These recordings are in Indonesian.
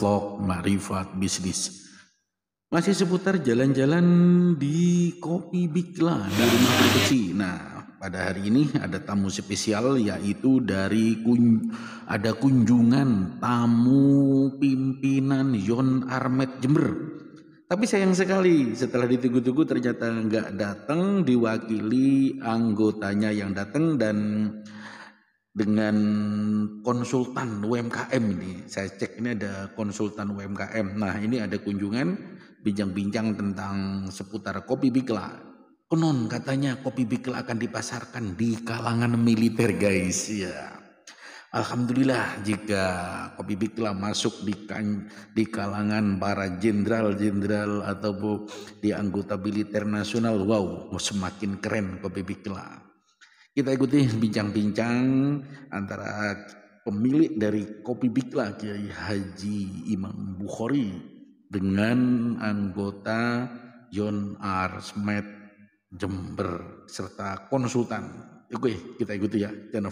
vlog Marifat Bisnis. Masih seputar jalan-jalan di Kopi Bikla di rumah Nah, pada hari ini ada tamu spesial yaitu dari kun ada kunjungan tamu pimpinan Yon Armet Jember. Tapi sayang sekali setelah ditunggu-tunggu ternyata nggak datang diwakili anggotanya yang datang dan dengan konsultan UMKM ini. Saya cek ini ada konsultan UMKM. Nah, ini ada kunjungan bincang-bincang tentang seputar kopi Bikla. Konon katanya kopi Bikla akan dipasarkan di kalangan militer, guys. Ya. Alhamdulillah jika kopi Bikla masuk di, kan, di kalangan para jenderal-jenderal atau bu, di anggota militer nasional, wow, semakin keren kopi Bikla. Kita ikuti bincang-bincang antara pemilik dari Kopi Bikla Kiai Haji Imam Bukhari dengan anggota John R. Smith Jember serta konsultan. Oke, kita ikuti ya. Jangan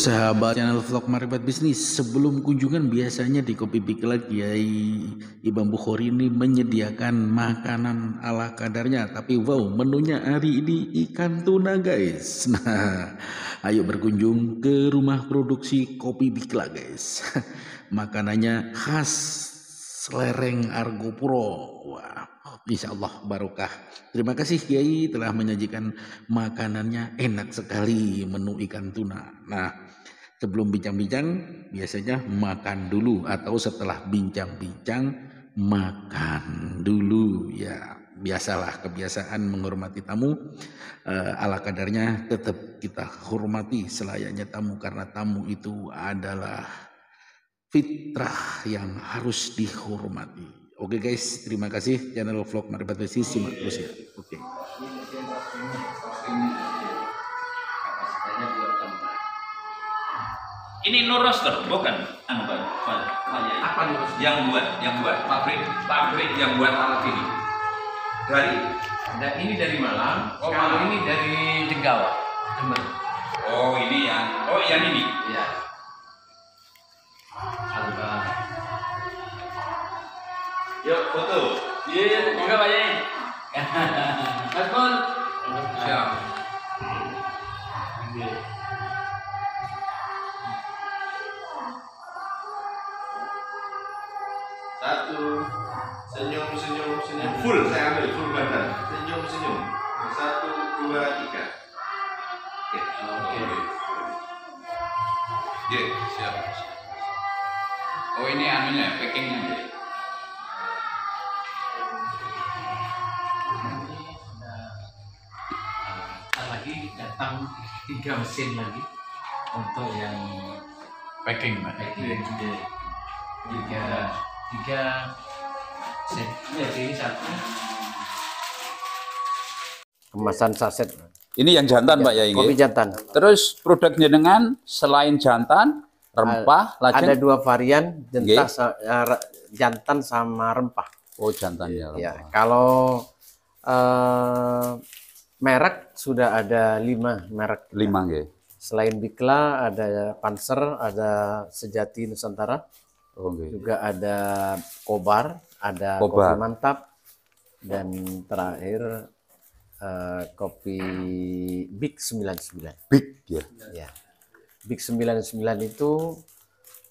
sahabat channel vlog maripat Bisnis sebelum kunjungan biasanya di Kopi Bikla Kiai Imam Bukhari ini menyediakan makanan ala kadarnya tapi wow menunya hari ini ikan tuna guys nah ayo berkunjung ke rumah produksi Kopi Bikla guys makanannya khas lereng Argopuro wah Insya Allah barokah. Terima kasih Kiai telah menyajikan makanannya enak sekali menu ikan tuna. Nah, sebelum bincang-bincang biasanya makan dulu atau setelah bincang-bincang makan dulu ya biasalah kebiasaan menghormati tamu eh, ala kadarnya tetap kita hormati selayaknya tamu karena tamu itu adalah fitrah yang harus dihormati Oke okay guys, terima kasih channel vlog Marifat Besi simak terus ya. Oke. Okay. Ini no roster, bukan? Anu, Apa no roster? Yang buat, yang buat pabrik, pabrik yang buat alat ini. Dari dan ini dari Malang. Oh, Malang ini dari Jenggawa. Jember. Oh, ini ya? Oh, yang ini. Ya. foto. Iya, iya. moga Pak Yai. Mas Pun. Siap. Satu. Senyum, senyum, senyum. Full, saya ambil full badan. Senyum, senyum. Satu, dua, tiga. Oke. Okay. Oke. Okay. siap. Oh ini anunya, packingnya. datang tiga mesin lagi untuk yang packing pak packing tiga iya. tiga, tiga set iya, jadi satu kemasan saset ini yang jantan ya, pak ya ini kopi jantan terus produk jenengan selain jantan rempah ada, lajeng ada dua varian jentah, eh, jantan sama rempah oh jantan ya, ya kalau uh, merek sudah ada lima merek. Lima, ya. Selain Bikla ada Panser, ada Sejati Nusantara, oh, okay. juga ada Kobar, ada Kobar. Kopi Mantap, dan terakhir uh, kopi Big 99. Big ya. Ya. Big 99 itu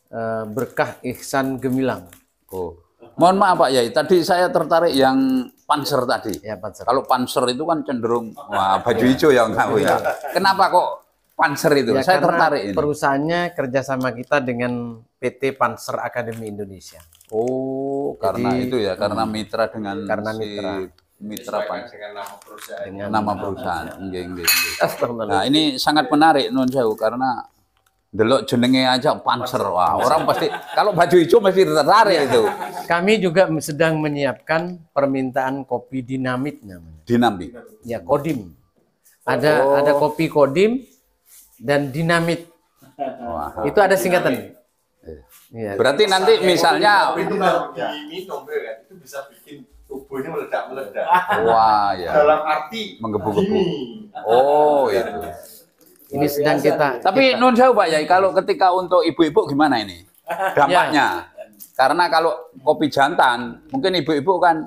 uh, berkah ihsan gemilang. Oh. Mohon maaf Pak Yai, tadi saya tertarik yang panser tadi. Ya, panser. Kalau panser itu kan cenderung wah baju ya. hijau ya enggak ya. Kenapa kok panser itu? Ya, Saya tertarik ini. Perusahaannya kerjasama kita dengan PT Panser Akademi Indonesia. Oh, Jadi, karena itu ya, karena mitra dengan karena si mitra mitra Pak dengan nama perusahaan. Dengan nama perusahaan. Enggak, enggak, Nah, ini sangat menarik non jauh karena delok jenenge aja panser wah orang pasti kalau baju hijau pasti tertarik ya. itu kami juga sedang menyiapkan permintaan kopi dinamit namanya dinamit ya kodim ada oh. ada kopi kodim dan dinamit wah. itu ada singkatan ya. berarti nanti misalnya itu diminum ya, itu bisa bikin tubuhnya meledak meledak wah ya dalam arti menggebu-gebu oh itu ini biasa. sedang kita tapi kita... nun jauh pak Yai kalau ketika untuk ibu-ibu gimana ini dampaknya ya. karena kalau kopi jantan mungkin ibu-ibu kan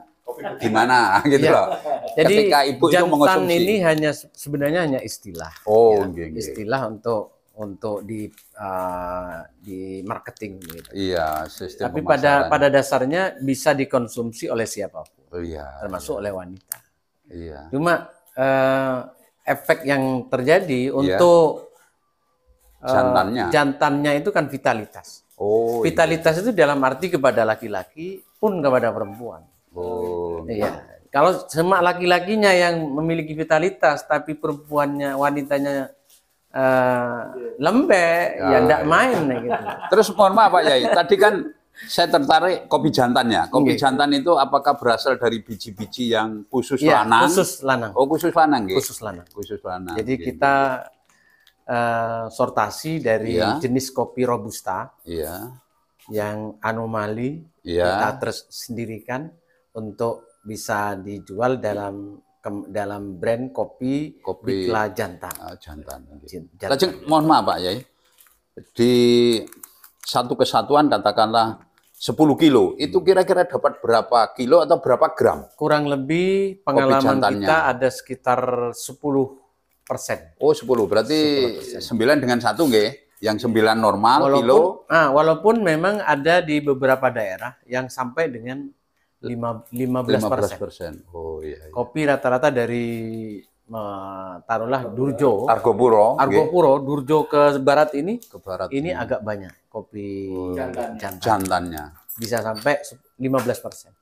gimana gitu ya. loh jadi ketika ibu jantan itu mengonsumsi ini hanya sebenarnya hanya istilah oh ya. okay. istilah untuk untuk di uh, di marketing gitu. Iya, sistem Tapi pada pada dasarnya bisa dikonsumsi oleh siapapun. Iya. Termasuk iya. oleh wanita. Iya. Cuma uh, efek yang terjadi iya. untuk eh, jantannya. Uh, jantannya itu kan vitalitas. Oh. Iya. Vitalitas iya. itu dalam arti kepada laki-laki pun kepada perempuan. Oh. Iya. Kalau semak laki-lakinya yang memiliki vitalitas tapi perempuannya wanitanya uh, lembek, ya, ah, iya. ya enggak main gitu. Terus mohon maaf Pak Yai, tadi kan saya tertarik kopi jantan ya. Kopi okay. jantan itu apakah berasal dari biji-biji yang khusus ya, lanang? khusus lanang. Oh, khusus lanang gitu. Khusus lanang. Khusus lanang. Jadi gitu. kita uh, sortasi dari ya. jenis kopi robusta. Iya. Yang anomali ya. kita terus sendirikan untuk bisa dijual dalam ke, dalam brand kopi kopi Bikla Jantan. Oh, jantan. Gitu. Jantan. Lajeng mohon maaf Pak ya Di satu kesatuan katakanlah 10 kilo, itu kira-kira dapat berapa kilo atau berapa gram? Kurang lebih pengalaman kita ada sekitar 10 persen. Oh 10, berarti 10%. 9 dengan satu nggih? Yang 9 normal walaupun, kilo. Ah, walaupun memang ada di beberapa daerah yang sampai dengan 5, 15 persen. Oh, iya, iya. Kopi rata-rata dari taruhlah Durjo, Argopuro, Argopuro, okay. Durjo ke barat ini, ke barat ini, ya. agak banyak kopi jantan oh. jantannya. jantannya. Bisa sampai 15 persen.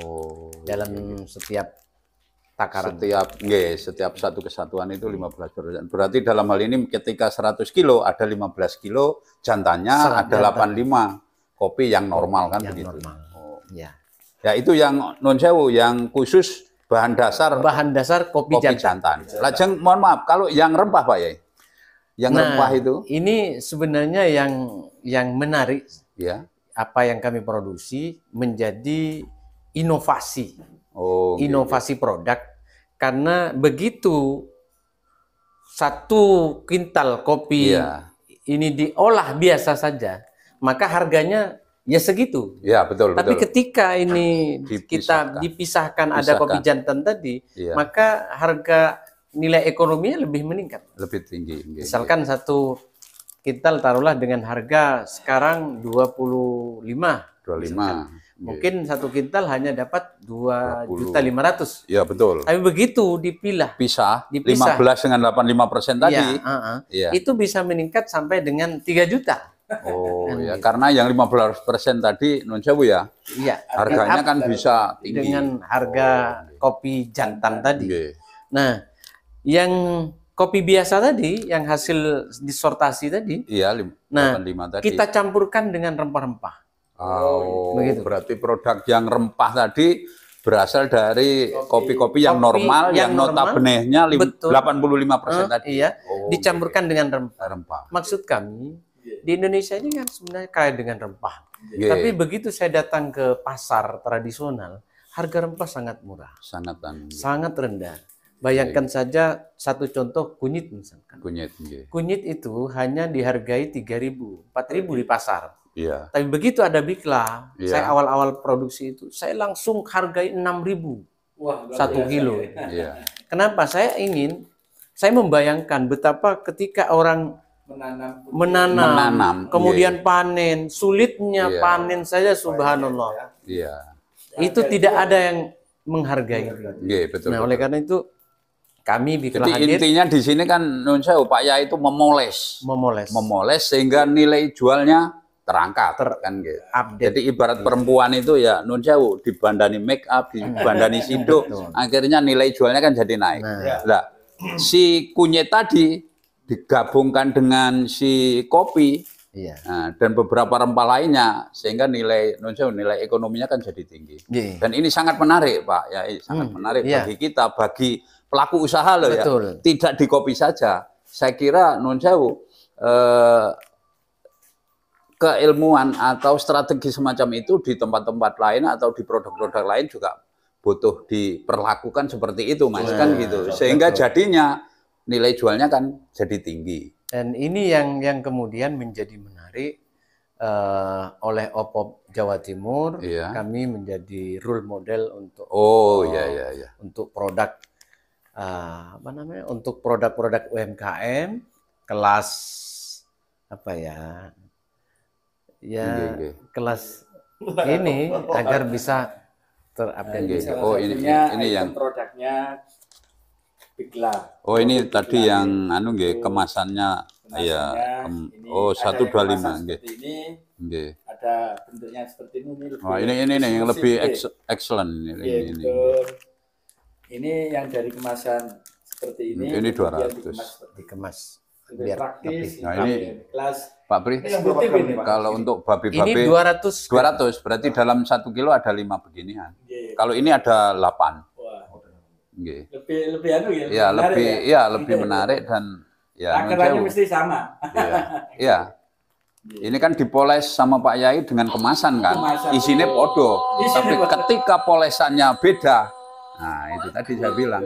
Oh. Dalam okay. Iya, iya. setiap takaran. Setiap, yeah, setiap satu kesatuan itu 15 persen. Berarti dalam hal ini ketika 100 kilo ada 15 kilo jantannya Serat ada jantan. 85 kopi yang normal kan yang begitu. Normal. Oh. Ya. Ya itu yang non sewu yang khusus bahan dasar bahan dasar kopi, kopi jantan. jantan. Lajeng mohon maaf kalau yang rempah Pak ya Yang nah, rempah itu. Ini sebenarnya yang yang menarik ya. Apa yang kami produksi menjadi inovasi. Oh, gitu, gitu. inovasi gitu. produk karena begitu satu kintal kopi ya. ini diolah biasa saja, maka harganya ya segitu. Ya betul. Tapi betul. ketika ini ah, dipisahkan. kita dipisahkan dipisahkan ada kopi jantan tadi, ya. maka harga nilai ekonominya lebih meningkat. Lebih tinggi. Misalkan ya. satu kita taruhlah dengan harga sekarang 25. 25. Misalkan. Iya. Mungkin satu kintal hanya dapat dua juta lima ratus. Ya betul. Tapi begitu dipilah, Bisa. dipisah. 15 dengan 85 persen tadi, ya, uh -uh. Ya. itu bisa meningkat sampai dengan 3 juta. Oh kan ya, gitu. karena yang 15% tadi non ya. Iya. Harganya kan bisa tinggi. Dengan harga oh, iya. kopi jantan tadi. Okay. Nah, yang kopi biasa tadi, yang hasil disortasi tadi. Iya, nah, tadi. kita campurkan dengan rempah-rempah. Oh, begitu. Berarti produk yang rempah tadi berasal dari kopi-kopi yang kopi normal yang, yang notabene-nya 85% Betul. tadi. Iya, oh, dicampurkan okay. dengan rempah. rempah. Maksud kami di Indonesia ini kan sebenarnya kaya dengan rempah. Yeah. Tapi iya. begitu saya datang ke pasar tradisional, harga rempah sangat murah. Sangat rendah. Sangat rendah. Bayangkan yeah. Iya. saja satu contoh kunyit misalkan. Kunyit. Yeah. Kunyit itu hanya dihargai 3.000, 4.000 di pasar. Iya. Tapi begitu ada bikla, yeah. Iya. saya awal-awal produksi itu, saya langsung hargai 6000 Wah, satu kilo. Iya. Kenapa? Saya ingin, saya membayangkan betapa ketika orang menanam menanam, menanam kemudian iya, iya. panen sulitnya iya. panen saja subhanallah ya. iya itu harga tidak ada yang menghargai iya, betul, nah oleh karena itu kami di Jadi hadir, intinya di sini kan nunsa upaya itu memoles memoles memoles sehingga nilai jualnya terangkat Ter kan gitu. Update. Jadi ibarat iya. perempuan itu ya nun jauh dibandani make up, dibandani sido, akhirnya nilai jualnya kan jadi naik. Nah. nah si kunyit tadi digabungkan dengan si kopi iya. nah, dan beberapa rempah lainnya sehingga nilai nilai ekonominya kan jadi tinggi iya. dan ini sangat menarik pak ya sangat hmm, menarik iya. bagi kita bagi pelaku usaha loh ya tidak di kopi saja saya kira non jauh eh, keilmuan atau strategi semacam itu di tempat-tempat lain atau di produk-produk lain juga butuh diperlakukan seperti itu mas iya, kan gitu sehingga jadinya nilai jualnya kan jadi tinggi. Dan ini yang yang kemudian menjadi menarik uh, oleh Opop Jawa Timur, iya. kami menjadi role model untuk oh, oh iya, iya, iya. untuk produk uh, apa namanya untuk produk-produk UMKM kelas apa ya ya okay, kelas ini agar bisa terupdate. Oh ini ini, ini yang produknya Bikla. Oh ini Bikla tadi yang anu nge, kemasannya ya Um, oh 125 nggih. Ini nge. Ada bentuknya seperti ini ini lebih Oh ini ini ini yang lebih ex, excellent ini nge, iya, ini. Ini. ini yang dari kemasan seperti ini. Ini 200 dikemas, dikemas. Biar praktis. Nah, ini kelas Pak Pri, kalau untuk babi-babi ini 200 200 berarti dalam satu kilo ada lima beginian. Iya, kalau ini ada 8 Okay. Lebih lebih anu ya. Iya, lebih ya, ya lebih ya. menarik dan ya akhirnya mesti sama. Iya. ya. Ini kan dipoles sama Pak Yai dengan kemasan kan. Kemasan. Isinya oh. podo. Tapi podo. ketika polesannya beda. Nah, itu tadi saya bilang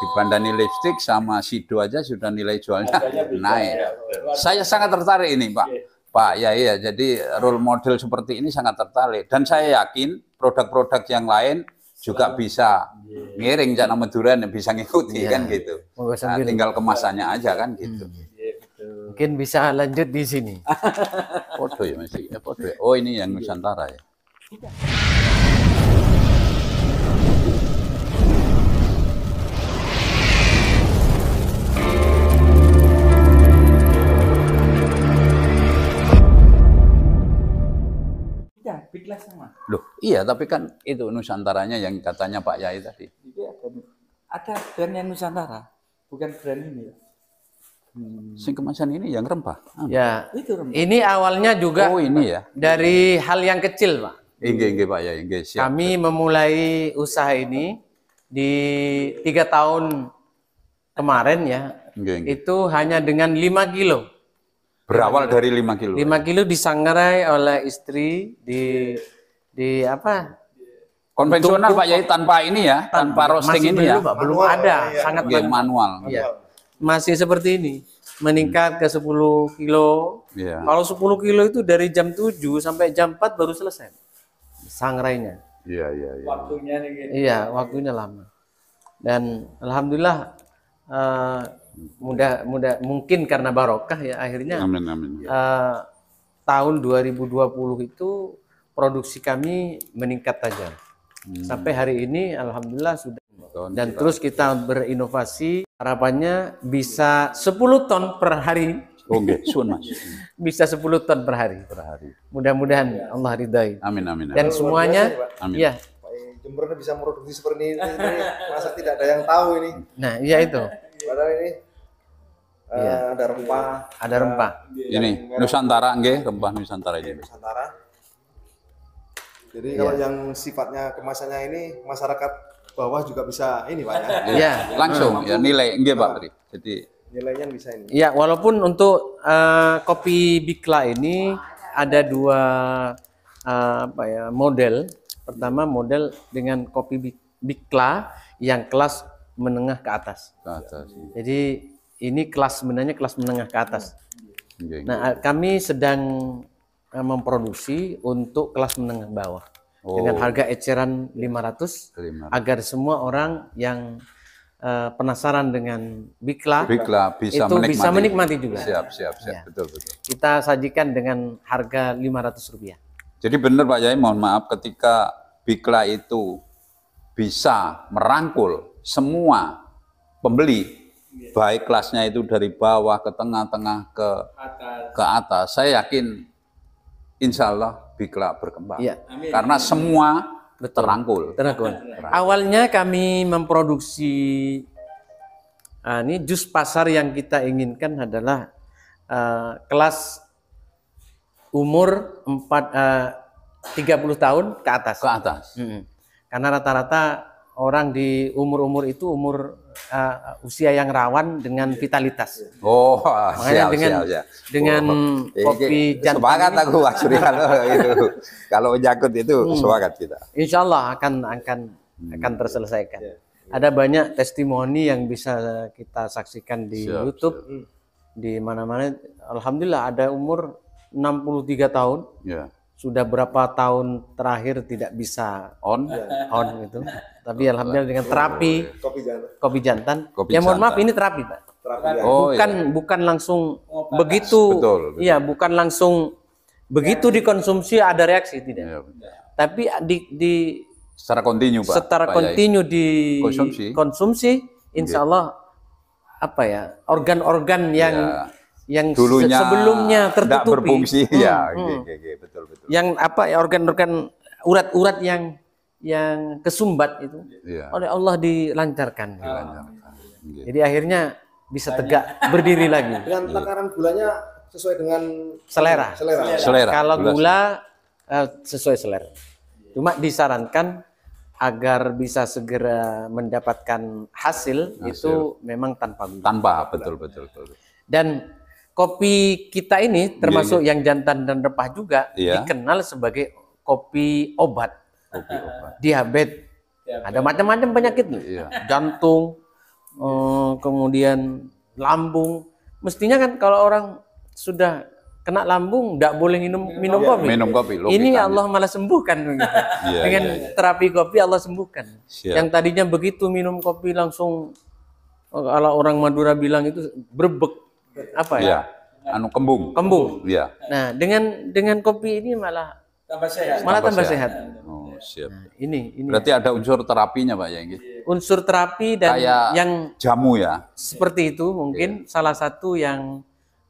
dibandani lipstick sama sido aja sudah nilai jualnya naik. Iya, iya, iya. Saya sangat tertarik ini, Pak. Pak Yai ya. Jadi role model seperti ini sangat tertarik dan saya yakin produk-produk yang lain juga bisa yeah. ngiring cak nama bisa ngikuti yeah. kan gitu nah, tinggal kemasannya aja kan hmm. gitu hmm. mungkin bisa lanjut di sini foto ya, masih iya, ya. oh ini yang iya. nusantara ya sama. Loh, iya tapi kan itu Nusantaranya yang katanya Pak Yai tadi. Iya, ada brand yang Nusantara, bukan brand ini ya. Hmm. Sing kemasan ini yang rempah. Ah, ya. Itu rempah. Ini awalnya juga Oh, ini ya. Dari hal yang kecil, Pak. Inge, inge, Pak Yai, siap. Kami memulai usaha ini di tiga tahun kemarin ya. Inge, inge. Itu hanya dengan 5 kilo. Berawal dari 5 kilo. 5 kilo disangrai oleh istri di di apa? Konvensional Untuk, Pak Yai tanpa ini ya, tanpa, tanpa roasting ini belum, ya. Pak, belum manual, ada, ya, sangat ya, manual. Ya. Masih seperti ini. Meningkat hmm. ke 10 kilo. Ya. Kalau 10 kilo itu dari jam 7 sampai jam 4 baru selesai sangrainya. Iya, iya, iya. Waktunya nih gitu. Iya, waktunya lama. Dan alhamdulillah uh, mudah mudah mungkin karena barokah ya akhirnya amin, amin. Uh, tahun 2020 itu produksi kami meningkat tajam hmm. sampai hari ini alhamdulillah sudah ton dan kita. terus kita berinovasi harapannya bisa 10 ton per hari bisa 10 ton per hari. Per hari. Mudah-mudahan ya. Allah ridai. Amin, amin, Dan semuanya, amin. ya, Jember bisa produksi seperti ini, masa tidak ada yang tahu ini. Nah, iya itu. Padahal ini iya. Eh, ada rempah. Ada rempah. Iya, ini Nusantara nggih, rempah Nusantara ini. Iya, Nusantara. Jadi iya. kalau yang sifatnya kemasannya ini masyarakat bawah juga bisa ini Pak ya. Iya, iya. langsung ya nilai nggih Pak. Ah, Jadi nilainya bisa ini. Iya, walaupun untuk uh, kopi Bikla ini ada dua uh, apa ya model. Pertama model dengan kopi Bikla yang kelas menengah ke atas. Ke atas. Jadi ini kelas sebenarnya kelas menengah ke atas. Iya, iya. Nah, kami sedang e, memproduksi untuk kelas menengah bawah oh. dengan harga eceran 500, 500 agar semua orang yang uh, penasaran dengan bikla, bikla bisa itu menikmati. bisa menikmati juga. Siap, siap, siap. Ya. Betul, betul. Kita sajikan dengan harga 500 rupiah. Jadi benar Pak Yai, mohon maaf ketika bikla itu bisa merangkul semua pembeli baik kelasnya itu dari bawah ke tengah-tengah ke atas. ke atas saya yakin insya Allah Bikla berkembang ya. karena semua Betul. terangkul terangkul awalnya kami memproduksi nah ini jus pasar yang kita inginkan adalah uh, kelas umur 4 uh, 30 tahun ke atas ke atas -hmm. karena rata-rata orang di umur-umur itu umur uh, usia yang rawan dengan iya, vitalitas. Iya. Oh, makanya siap, dengan siap, siap. dengan oh, kopi jantan. Semangat ini, aku Mas itu. Kalau menyangkut itu hmm. semangat kita. Insya Allah akan akan hmm. akan terselesaikan. Iya. Ada banyak testimoni yang bisa kita saksikan di siap, YouTube siap. di mana-mana. Alhamdulillah ada umur 63 tahun. Yeah sudah berapa tahun terakhir tidak bisa on ya. on itu Tapi alhamdulillah dengan terapi oh, iya. kopi jantan. Kopi jantan. ya mohon maaf ini terapi, Pak. Terapi. Ya. Oh, bukan iya. bukan langsung oh, begitu. Iya, bukan langsung begitu dikonsumsi ada reaksi tidak. Ya, Tapi ah, di di secara kontinu, Pak. Secara kontinu di konsumsi, konsumsi insya Allah apa ya organ-organ yang ya yang dulunya sebelumnya tertutupi berfungsi hmm, ya hmm. Okay, okay, betul betul yang apa ya, organ-organ urat-urat yang yang kesumbat itu ya. oleh Allah dilancarkan, dilancarkan. jadi akhirnya bisa tegak berdiri lagi dengan takaran gulanya sesuai dengan selera selera, selera. kalau gula uh, sesuai selera cuma disarankan agar bisa segera mendapatkan hasil, hasil. itu memang tanpa gula tanpa betul, betul. dan kopi kita ini iya, termasuk yeah, yeah. yang jantan dan repah juga yeah. dikenal sebagai kopi obat. Kopi obat. Diabetes. Diabet. Ada macam-macam penyakit nih. Yeah. Jantung, eh, kemudian lambung. Mestinya kan kalau orang sudah kena lambung tidak boleh minum minum yeah. kopi. Minum kopi. Ini Allah malah sembuhkan yeah, iya, dengan yeah, terapi kopi Allah sembuhkan. Yeah. Yang tadinya begitu minum kopi langsung eh, kalau orang Madura bilang itu berbek apa ya? ya anu kembung. Kembung. Iya. Nah, dengan dengan kopi ini malah tambah sehat. Malah tambah, sehat. Oh, siap. Nah, ini ini. Berarti ya. ada unsur terapinya, Pak ya Unsur terapi dan Kayak yang jamu ya. Seperti itu mungkin yeah. salah satu yang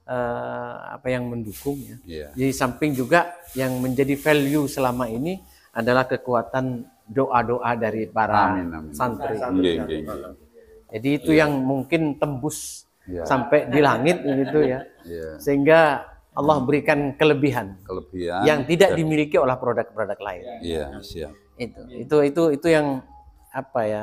uh, apa yang mendukung ya. Yeah. Di samping juga yang menjadi value selama ini adalah kekuatan doa-doa dari para amin, amin. santri. santri. Iya, iya, yeah, Jadi itu yeah. yang mungkin tembus yeah. sampai di langit gitu ya. Yeah. Sehingga Allah berikan kelebihan, kelebihan yang tidak ya. dimiliki oleh produk-produk lain. Iya, yeah, siap. Itu, itu, itu, itu yang apa ya?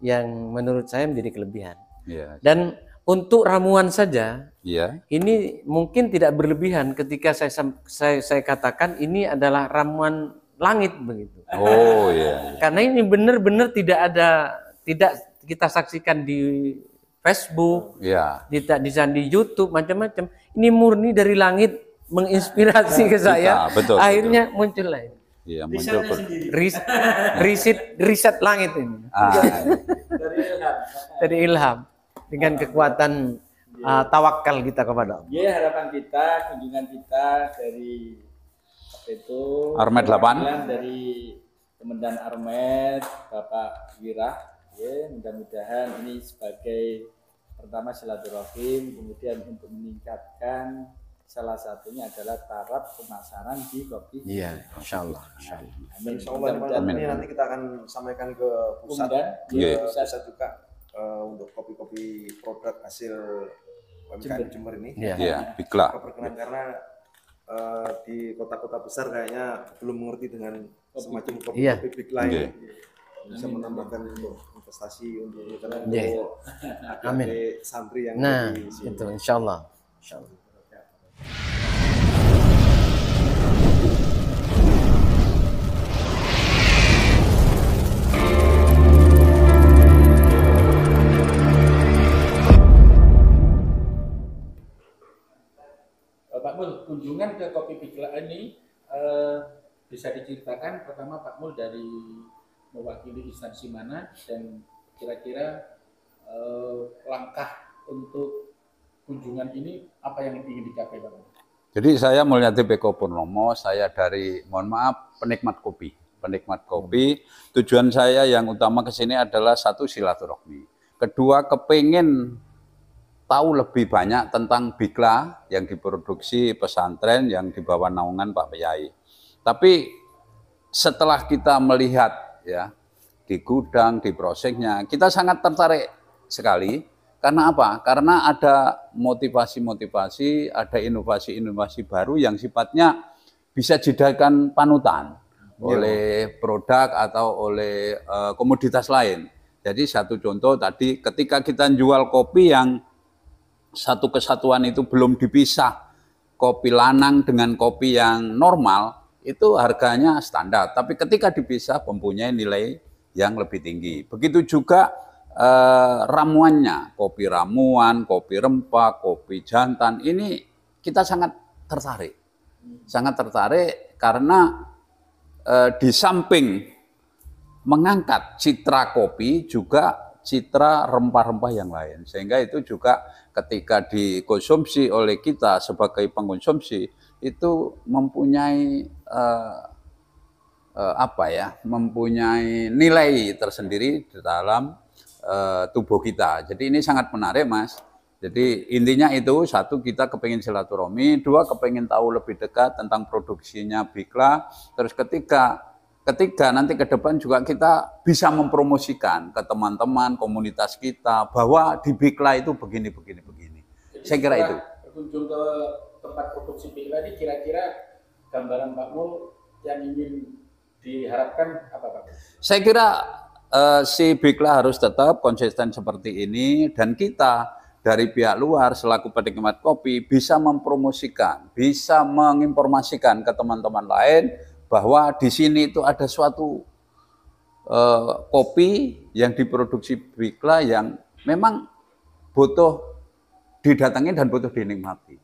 Yang menurut saya menjadi kelebihan. Yeah. Dan untuk ramuan saja, yeah. ini mungkin tidak berlebihan ketika saya, saya saya katakan ini adalah ramuan langit begitu. Oh iya. Yeah. Karena ini benar-benar tidak ada tidak kita saksikan di Facebook, ya. di, di di YouTube macam-macam. Ini murni dari langit menginspirasi ke iya, saya. Kita, betul, Akhirnya betul. muncul lain. Iya, muncul. riset riset langit ini. Ah. dari ilham. Dari ilham dengan kekuatan uh, tawakal kita kepada Allah. Ya, harapan kita, kunjungan kita dari itu Armet 8 dari Komandan Armet Bapak Wirah ya mudah-mudahan ini sebagai Pertama silaturahim, kemudian untuk meningkatkan salah satunya adalah taraf pemasaran di kopi. Iya, insya Allah. Insya Allah. Amin. Insya ini nanti kita akan sampaikan ke pusat, ya ke yeah. juga uh, untuk kopi-kopi produk hasil UMKM Jember, ini. Iya, yeah. yeah. yeah. karena uh, di kota-kota besar kayaknya belum mengerti dengan semacam kopi-kopi yeah. big line. Yeah. Bisa menambahkan investasi untuk iya. kalian yeah. Amin. santri yang nah itu insya Allah Pak Mul, kunjungan ke Kopi Pikla ini eh, bisa diceritakan pertama Pak Mul dari mewakili instansi mana dan kira-kira eh, langkah untuk kunjungan ini apa yang ingin dicapai Bapak? Jadi saya Mulyati Beko Purnomo, saya dari mohon maaf penikmat kopi, penikmat kopi. Tujuan saya yang utama ke sini adalah satu silaturahmi. Kedua kepingin tahu lebih banyak tentang bikla yang diproduksi pesantren yang dibawa naungan Pak Piyai. Tapi setelah kita melihat ya di gudang, di prosesnya. Kita sangat tertarik sekali. Karena apa? Karena ada motivasi-motivasi, ada inovasi-inovasi baru yang sifatnya bisa jadikan panutan iya. oleh produk atau oleh uh, komoditas lain. Jadi satu contoh tadi ketika kita jual kopi yang satu kesatuan itu belum dipisah kopi lanang dengan kopi yang normal, itu harganya standar, tapi ketika dipisah mempunyai nilai yang lebih tinggi. Begitu juga eh, ramuannya, kopi ramuan, kopi rempah, kopi jantan ini kita sangat tertarik. Sangat tertarik karena eh, di samping mengangkat citra kopi juga citra rempah-rempah yang lain. Sehingga itu juga ketika dikonsumsi oleh kita sebagai pengonsumsi, itu mempunyai uh, uh, apa ya, mempunyai nilai tersendiri di dalam uh, tubuh kita. Jadi ini sangat menarik, Mas. Jadi intinya itu satu kita kepengen silaturahmi, dua kepengen tahu lebih dekat tentang produksinya Bikla, terus ketiga ketiga nanti ke depan juga kita bisa mempromosikan ke teman-teman komunitas kita bahwa di Bikla itu begini begini begini. Jadi, Saya kira itu tempat produksi pil tadi kira-kira gambaran Pak Mul yang ingin diharapkan apa Pak? Saya kira uh, si Bikla harus tetap konsisten seperti ini dan kita dari pihak luar selaku penikmat kopi bisa mempromosikan, bisa menginformasikan ke teman-teman lain bahwa di sini itu ada suatu uh, kopi yang diproduksi Bikla yang memang butuh didatangi dan butuh dinikmati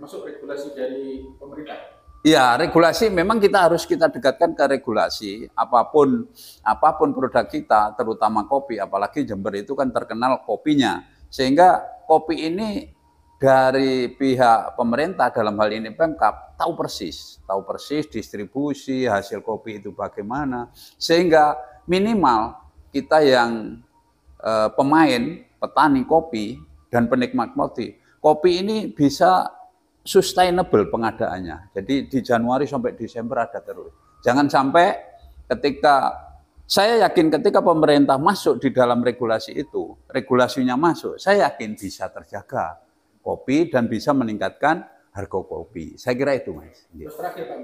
masuk regulasi dari pemerintah? Iya regulasi memang kita harus kita dekatkan ke regulasi. Apapun apapun produk kita, terutama kopi, apalagi Jember itu kan terkenal kopinya. Sehingga kopi ini dari pihak pemerintah dalam hal ini Pemkap tahu persis, tahu persis distribusi hasil kopi itu bagaimana. Sehingga minimal kita yang eh, pemain, petani kopi dan penikmat kopi, kopi ini bisa sustainable pengadaannya. Jadi di Januari sampai Desember ada terus. Jangan sampai ketika saya yakin ketika pemerintah masuk di dalam regulasi itu, regulasinya masuk, saya yakin bisa terjaga kopi dan bisa meningkatkan harga kopi. Saya kira itu, Mas. Iya. Terus terakhir, Pak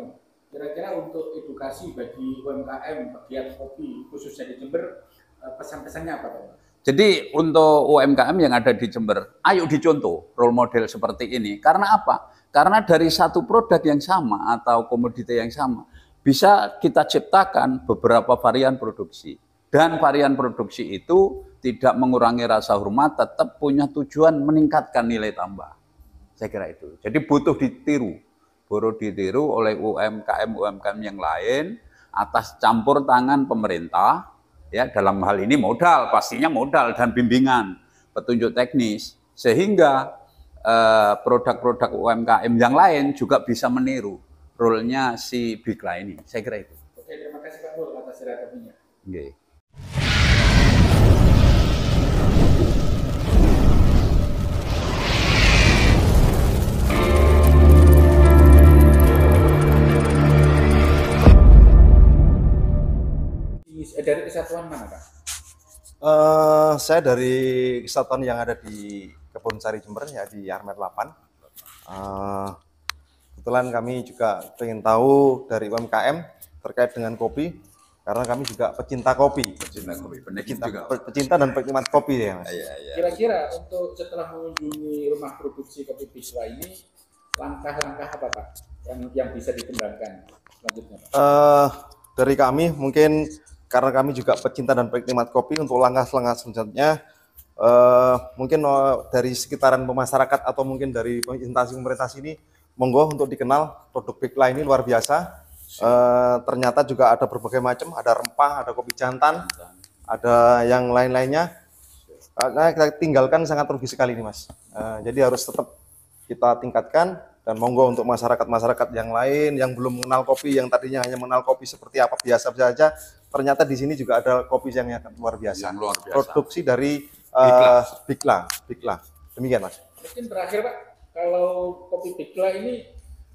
Kira-kira untuk edukasi bagi UMKM, pegiat kopi, khususnya di Jember, eh, pesan-pesannya apa, Pak? Jadi untuk UMKM yang ada di Jember, ayo dicontoh role model seperti ini. Karena apa? Karena dari satu produk yang sama atau komoditi yang sama, bisa kita ciptakan beberapa varian produksi. Dan varian produksi itu tidak mengurangi rasa hormat, tetap punya tujuan meningkatkan nilai tambah. Saya kira itu. Jadi butuh ditiru. Butuh ditiru oleh UMKM-UMKM yang lain atas campur tangan pemerintah. ya Dalam hal ini modal, pastinya modal dan bimbingan, petunjuk teknis. Sehingga Eh, produk-produk uh, UMKM yang lain juga bisa meniru role-nya si Bigla ini. Saya kira itu. Oke, terima kasih Pak Nur atas sirakapinya. Oke. dari kesatuan mana Pak? Uh, saya dari kesatuan yang ada di Kebun Sari Jember ya di Armet 8. Uh, kebetulan kami juga ingin tahu dari UMKM terkait dengan kopi karena kami juga pecinta kopi. Pecinta kopi, pecinta, juga. Pecinta dan penikmat kopi ya mas. Iya, iya. Kira-kira untuk setelah mengunjungi rumah produksi kopi Biswa ini langkah-langkah apa pak yang yang bisa dikembangkan selanjutnya? Uh, dari kami mungkin karena kami juga pecinta dan penikmat kopi untuk langkah-langkah selanjutnya uh, mungkin uh, dari sekitaran masyarakat atau mungkin dari instansi pemerintah sini monggo untuk dikenal produk Bigla ini luar biasa. Uh, ternyata juga ada berbagai macam, ada rempah, ada kopi jantan, ada yang lain-lainnya. uh, kita tinggalkan sangat rugi sekali ini mas. Uh, jadi harus tetap kita tingkatkan dan monggo untuk masyarakat-masyarakat yang lain yang belum mengenal kopi yang tadinya hanya mengenal kopi seperti apa biasa saja ternyata di sini juga ada kopi yang luar biasa. Yang luar biasa. Produksi dari uh, pikla, Demikian Mas. Mungkin terakhir Pak, kalau kopi pikla ini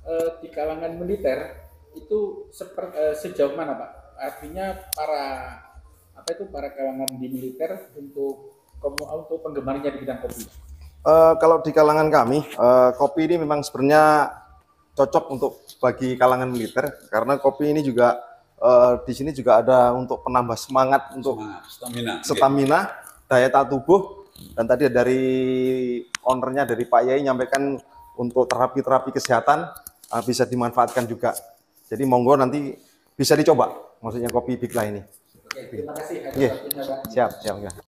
uh, di kalangan militer itu seper, uh, sejauh mana Pak? Artinya para apa itu para kalangan di militer untuk untuk penggemarnya di bidang kopi? Uh, kalau di kalangan kami, uh, kopi ini memang sebenarnya cocok untuk bagi kalangan militer karena kopi ini juga uh, di sini juga ada untuk penambah semangat untuk stamina, stamina okay daya tahan tubuh dan tadi dari ownernya dari Pak Yai nyampaikan untuk terapi-terapi kesehatan uh, bisa dimanfaatkan juga. Jadi monggo nanti bisa dicoba maksudnya kopi Bigla ini. Oke, terima kasih. Yeah. Siap, siap. Ya.